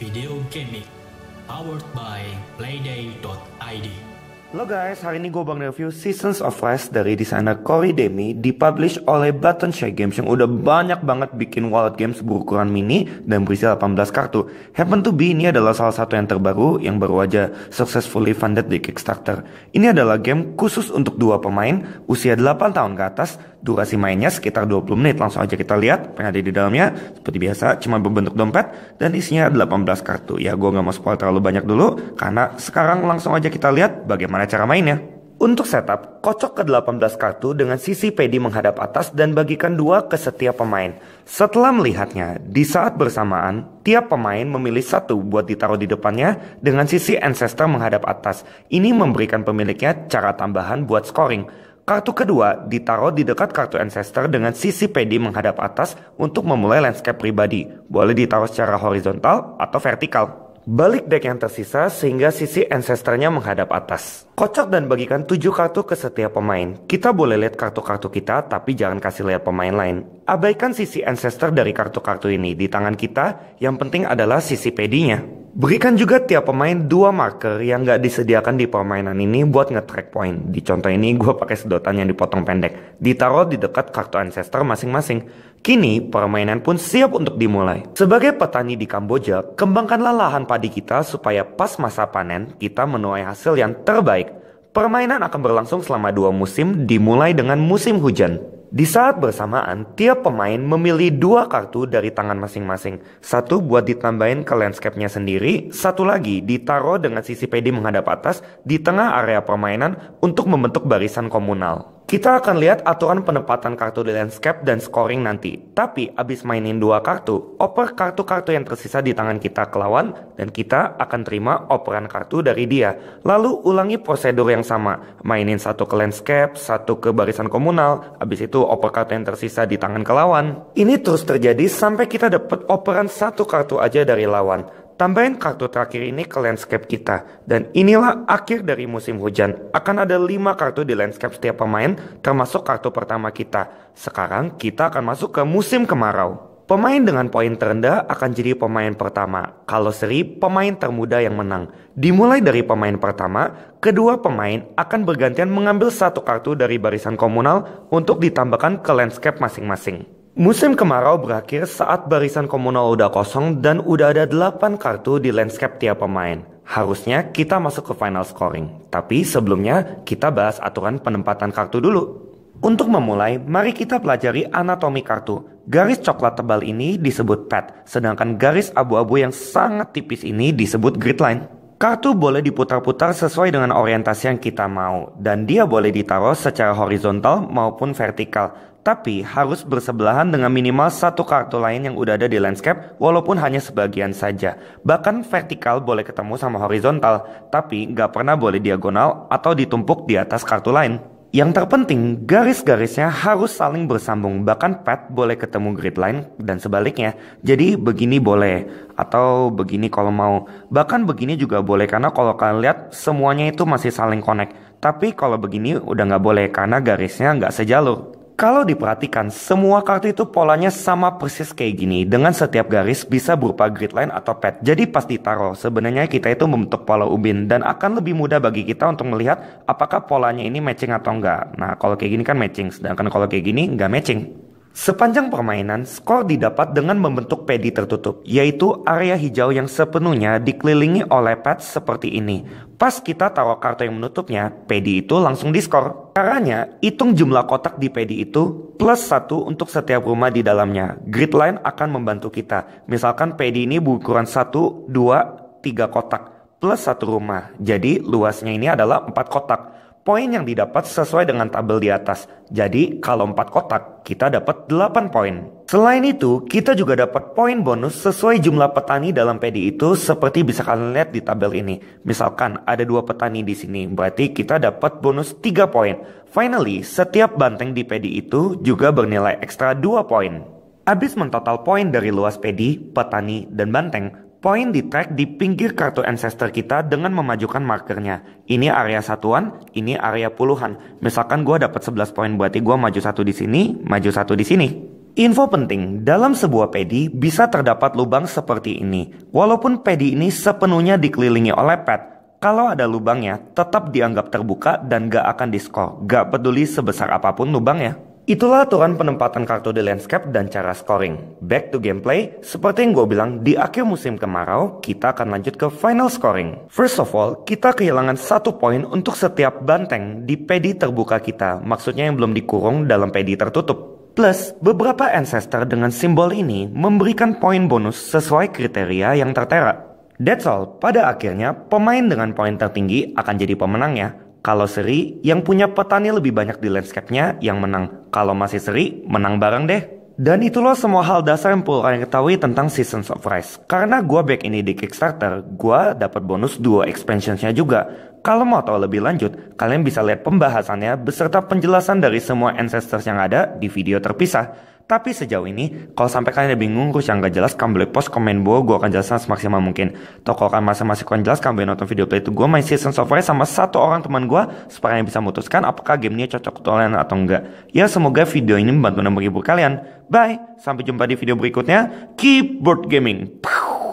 Video Gaming Powered by Playday.id Halo guys, hari ini gue bang review Seasons of Rest dari desainer Cory Demi dipublish oleh Button Buttonshy Games yang udah banyak banget bikin wallet games berukuran mini dan berisi 18 kartu. Happen to be ini adalah salah satu yang terbaru yang baru aja successfully funded di Kickstarter. Ini adalah game khusus untuk dua pemain usia 8 tahun ke atas, durasi mainnya sekitar 20 menit. Langsung aja kita lihat pengen ada di dalamnya. Seperti biasa, cuma berbentuk dompet dan isinya 18 kartu. Ya gue gak mau spoil terlalu banyak dulu karena sekarang langsung aja kita lihat bagaimana Bagaimana cara mainnya? Untuk setup, kocok ke 18 kartu dengan sisi pedi menghadap atas dan bagikan dua ke setiap pemain. Setelah melihatnya, di saat bersamaan, tiap pemain memilih satu buat ditaruh di depannya dengan sisi ancestor menghadap atas. Ini memberikan pemiliknya cara tambahan buat scoring. Kartu kedua ditaruh di dekat kartu ancestor dengan sisi pedi menghadap atas untuk memulai landscape pribadi. Boleh ditaruh secara horizontal atau vertikal. Balik deck yang tersisa sehingga sisi ancesternya menghadap atas. Kocok dan bagikan 7 kartu ke setiap pemain. Kita boleh lihat kartu-kartu kita tapi jangan kasih lihat pemain lain. Abaikan sisi ancestor dari kartu-kartu ini di tangan kita, yang penting adalah sisi pedinya. Berikan juga tiap pemain dua marker yang gak disediakan di permainan ini buat nge-track point. Di contoh ini gue pakai sedotan yang dipotong pendek, ditaruh di dekat kartu ancestor masing-masing. Kini permainan pun siap untuk dimulai. Sebagai petani di Kamboja, kembangkanlah lahan padi kita supaya pas masa panen kita menuai hasil yang terbaik. Permainan akan berlangsung selama dua musim, dimulai dengan musim hujan. Di saat bersamaan, tiap pemain memilih dua kartu dari tangan masing-masing. Satu buat ditambahin ke landscape-nya sendiri, satu lagi ditaruh dengan sisi PD menghadap atas di tengah area permainan untuk membentuk barisan komunal. Kita akan lihat aturan penempatan kartu di landscape dan scoring nanti. Tapi abis mainin dua kartu, oper kartu-kartu yang tersisa di tangan kita ke lawan dan kita akan terima operan kartu dari dia. Lalu ulangi prosedur yang sama, mainin satu ke landscape, satu ke barisan komunal, abis itu oper kartu yang tersisa di tangan ke lawan. Ini terus terjadi sampai kita dapat operan satu kartu aja dari lawan. Tambahin kartu terakhir ini ke landscape kita. Dan inilah akhir dari musim hujan. Akan ada 5 kartu di landscape setiap pemain, termasuk kartu pertama kita. Sekarang kita akan masuk ke musim kemarau. Pemain dengan poin terendah akan jadi pemain pertama. Kalau seri, pemain termuda yang menang. Dimulai dari pemain pertama, kedua pemain akan bergantian mengambil satu kartu dari barisan komunal untuk ditambahkan ke landscape masing-masing. Musim kemarau berakhir saat barisan komunal udah kosong dan udah ada 8 kartu di landscape tiap pemain. Harusnya kita masuk ke final scoring, tapi sebelumnya kita bahas aturan penempatan kartu dulu. Untuk memulai, mari kita pelajari anatomi kartu. Garis coklat tebal ini disebut pad, sedangkan garis abu-abu yang sangat tipis ini disebut grid line. Kartu boleh diputar-putar sesuai dengan orientasi yang kita mau, dan dia boleh ditaruh secara horizontal maupun vertikal, tapi harus bersebelahan dengan minimal satu kartu lain yang udah ada di landscape, walaupun hanya sebagian saja. Bahkan vertikal boleh ketemu sama horizontal, tapi nggak pernah boleh diagonal atau ditumpuk di atas kartu lain. Yang terpenting, garis-garisnya harus saling bersambung. Bahkan pet boleh ketemu grid line dan sebaliknya. Jadi begini boleh atau begini kalau mau. Bahkan begini juga boleh karena kalau kalian lihat semuanya itu masih saling connect. Tapi kalau begini udah nggak boleh karena garisnya nggak sejalur. Kalau diperhatikan, semua kartu itu polanya sama persis kayak gini. Dengan setiap garis bisa berupa grid line atau pad. Jadi pas ditaruh, sebenarnya kita itu membentuk pola ubin. Dan akan lebih mudah bagi kita untuk melihat apakah polanya ini matching atau enggak. Nah, kalau kayak gini kan matching. Sedangkan kalau kayak gini, enggak matching. Sepanjang permainan, skor didapat dengan membentuk pedi tertutup, yaitu area hijau yang sepenuhnya dikelilingi oleh pet seperti ini. Pas kita taruh kartu yang menutupnya, pedi itu langsung diskor. Caranya, hitung jumlah kotak di pedi itu plus satu untuk setiap rumah di dalamnya. Grid line akan membantu kita. Misalkan pedi ini berukuran 1, 2, 3 kotak plus satu rumah. Jadi luasnya ini adalah 4 kotak poin yang didapat sesuai dengan tabel di atas. Jadi, kalau 4 kotak, kita dapat 8 poin. Selain itu, kita juga dapat poin bonus sesuai jumlah petani dalam PD itu seperti bisa kalian lihat di tabel ini. Misalkan ada dua petani di sini, berarti kita dapat bonus 3 poin. Finally, setiap banteng di PD itu juga bernilai ekstra 2 poin. Abis mentotal poin dari luas pedi, petani, dan banteng, Poin di track di pinggir kartu ancestor kita dengan memajukan markernya. Ini area satuan, ini area puluhan. Misalkan gue dapat 11 poin berarti gue maju satu di sini, maju satu di sini. Info penting, dalam sebuah pedi bisa terdapat lubang seperti ini. Walaupun pedi ini sepenuhnya dikelilingi oleh pet, kalau ada lubangnya, tetap dianggap terbuka dan gak akan diskor. Gak peduli sebesar apapun lubangnya. Itulah aturan penempatan kartu di landscape dan cara scoring. Back to gameplay, seperti yang gue bilang, di akhir musim kemarau, kita akan lanjut ke final scoring. First of all, kita kehilangan satu poin untuk setiap banteng di pedi terbuka kita, maksudnya yang belum dikurung dalam pedi tertutup. Plus, beberapa ancestor dengan simbol ini memberikan poin bonus sesuai kriteria yang tertera. That's all, pada akhirnya pemain dengan poin tertinggi akan jadi pemenangnya. Kalau seri, yang punya petani lebih banyak di landscape-nya yang menang. Kalau masih seri, menang bareng deh. Dan itulah semua hal dasar yang perlu kalian ketahui tentang Seasons of Rise. Karena gue back ini di Kickstarter, gue dapat bonus dua expansionsnya juga. Kalau mau tahu lebih lanjut, kalian bisa lihat pembahasannya beserta penjelasan dari semua ancestors yang ada di video terpisah. Tapi sejauh ini, kalau sampai kalian ada bingung terus yang gak jelas, kamu boleh post komen gue, gue akan jelaskan semaksimal mungkin. Atau kalau kalian masih masih kurang jelas, kamu boleh nonton video play itu gue main season software sama satu orang teman gue, supaya kalian bisa memutuskan apakah game ini cocok untuk kalian atau enggak. Ya semoga video ini membantu dan menghibur kalian. Bye, sampai jumpa di video berikutnya. Keyboard Gaming. Pew!